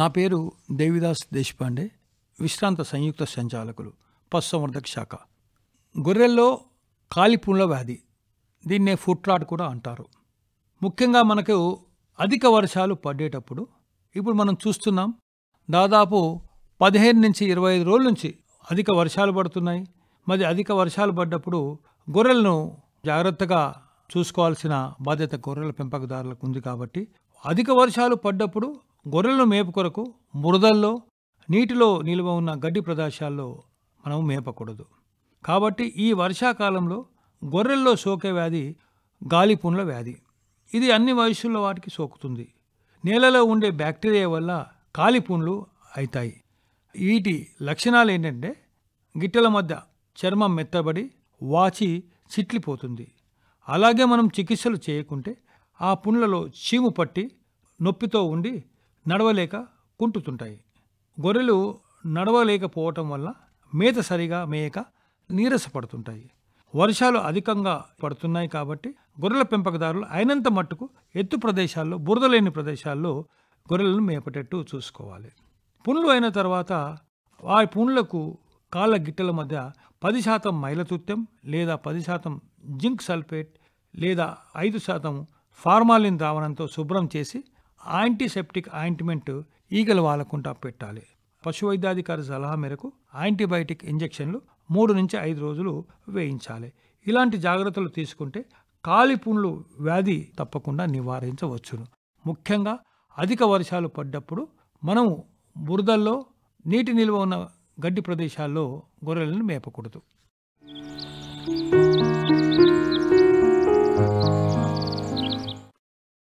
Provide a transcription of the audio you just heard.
నా పేరు దేవిదాస్ దేశపాండే విశ్రాంత సంయుక్త సంచాలకులు పశుసంవర్ధక శాఖ గొర్రెల్లో కాలిపుండ్ల వ్యాధి దీన్నే ఫుట్లాట్ కూడా అంటారు ముఖ్యంగా మనకు అధిక వర్షాలు పడేటప్పుడు ఇప్పుడు మనం చూస్తున్నాం దాదాపు పదిహేను నుంచి ఇరవై ఐదు రోజుల నుంచి అధిక వర్షాలు పడుతున్నాయి మరి అధిక వర్షాలు పడ్డప్పుడు గొర్రెలను జాగ్రత్తగా చూసుకోవాల్సిన బాధ్యత గొర్రెల పెంపకదారులకు ఉంది కాబట్టి అధిక వర్షాలు పడ్డప్పుడు గొర్రెలను మేపు కొరకు బురదల్లో నీటిలో నిలువ ఉన్న గడ్డి ప్రదేశాల్లో మనం మేపకూడదు కాబట్టి ఈ వర్షాకాలంలో గొర్రెల్లో సోకే వ్యాధి గాలిపుండ్ల వ్యాధి ఇది అన్ని వయసుల్లో వాటికి సోకుతుంది నేలలో ఉండే బ్యాక్టీరియా వల్ల కాలిపుండ్లు అవుతాయి వీటి లక్షణాలు ఏంటంటే గిట్టెల మధ్య చర్మం మెత్తబడి వాచి చిట్లిపోతుంది అలాగే మనం చికిత్సలు చేయకుంటే ఆ పుండ్లలో చీము పట్టి నొప్పితో ఉండి నడవలేక కుంటుతుంటాయి గొర్రెలు నడవలేకపోవటం వల్ల మేత సరిగా మేయక నీరసపడుతుంటాయి వర్షాలు అధికంగా పడుతున్నాయి కాబట్టి గొర్రెల పెంపకదారులు అయినంత మట్టుకు ఎత్తు ప్రదేశాల్లో బురదలేని ప్రదేశాల్లో గొర్రెలను మేపటట్టు చూసుకోవాలి పుండ్లు అయిన తర్వాత ఆ పుండ్లకు కాళ్ళ గిట్టెల మధ్య పది శాతం మైలతుత్యం లేదా పది శాతం జింక్ సల్ఫేట్ లేదా ఐదు శాతం ఫార్మాలిన్ ద్రావణంతో శుభ్రం చేసి యాంటీసెప్టిక్ ఆయింట్మెంట్ ఈగల వాలకుండా పెట్టాలి పశు వైద్యాధికారి సలహా మేరకు యాంటీబయాటిక్ ఇంజెక్షన్లు మూడు నుంచి ఐదు రోజులు వేయించాలి ఇలాంటి జాగ్రత్తలు తీసుకుంటే కాలిపుండ్లు వ్యాధి తప్పకుండా నివారించవచ్చును ముఖ్యంగా అధిక వర్షాలు పడ్డప్పుడు మనం బురదల్లో నీటి నిల్వ ఉన్న గడ్డి ప్రదేశాల్లో గొర్రెలను మేపకూడదు